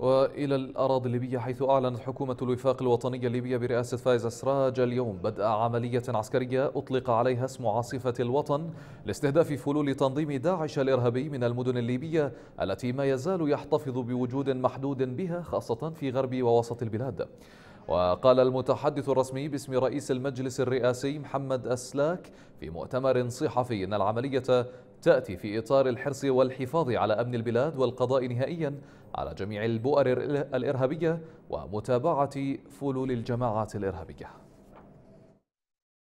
وإلى الأراضي الليبية حيث أعلنت حكومة الوفاق الوطني الليبية برئاسة فايز السراج اليوم بدء عملية عسكرية أطلق عليها اسم عاصفة الوطن لاستهداف فلول تنظيم داعش الإرهابي من المدن الليبية التي ما يزال يحتفظ بوجود محدود بها خاصة في غرب ووسط البلاد وقال المتحدث الرسمي باسم رئيس المجلس الرئاسي محمد أسلاك في مؤتمر صحفي أن العملية تأتي في إطار الحرص والحفاظ على أمن البلاد والقضاء نهائيا على جميع البؤر الإرهابية ومتابعة فلول الجماعات الإرهابية